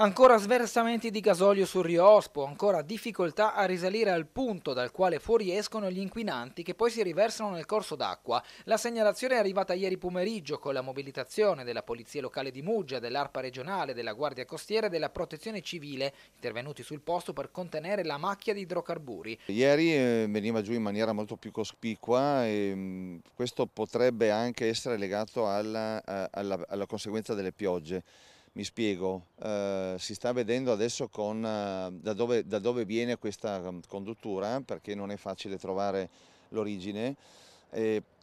Ancora sversamenti di gasolio sul Rio Ospo, ancora difficoltà a risalire al punto dal quale fuoriescono gli inquinanti che poi si riversano nel corso d'acqua. La segnalazione è arrivata ieri pomeriggio con la mobilitazione della Polizia Locale di Muggia, dell'ARPA regionale, della Guardia Costiera e della Protezione Civile, intervenuti sul posto per contenere la macchia di idrocarburi. Ieri eh, veniva giù in maniera molto più cospicua e ehm, questo potrebbe anche essere legato alla, eh, alla, alla conseguenza delle piogge. Mi spiego, eh, si sta vedendo adesso con, eh, da, dove, da, dove, viene questa mm, conduttura perché non è facile trovare l'origine,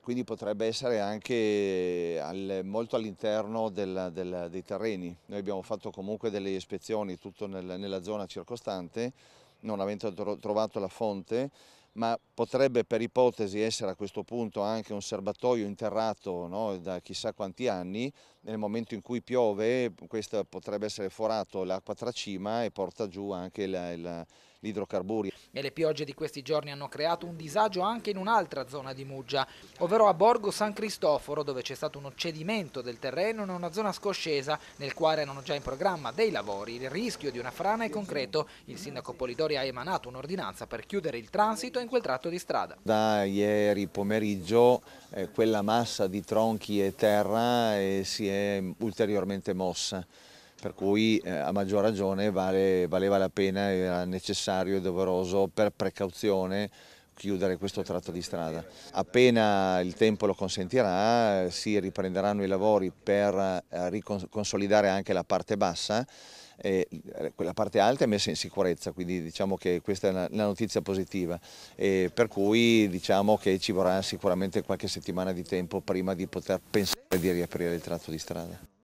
quindi potrebbe essere anche al, molto all'interno dei terreni. Noi abbiamo fatto comunque delle ispezioni tutto nel, nella zona circostante, non avendo trovato la fonte ma potrebbe per ipotesi essere a questo punto anche un serbatoio interrato no, da chissà quanti anni, nel momento in cui piove questo potrebbe essere forato l'acqua tracima e porta giù anche la, la gli idrocarburi. E le piogge di questi giorni hanno creato un disagio anche in un'altra zona di Muggia, ovvero a Borgo San Cristoforo dove c'è stato uno cedimento del terreno in una zona scoscesa nel quale erano già in programma dei lavori. Il rischio di una frana è concreto. Il sindaco Polidori ha emanato un'ordinanza per chiudere il transito in quel tratto di strada. Da ieri pomeriggio eh, quella massa di tronchi e terra eh, si è ulteriormente mossa per cui eh, a maggior ragione vale, valeva la pena, era necessario e doveroso per precauzione chiudere questo tratto di strada. Appena il tempo lo consentirà si riprenderanno i lavori per eh, riconsolidare anche la parte bassa eh, la parte alta è messa in sicurezza, quindi diciamo che questa è una, notizia positiva, eh, per cui diciamo che ci vorrà sicuramente qualche settimana di tempo prima di poter pensare di riaprire il tratto di strada.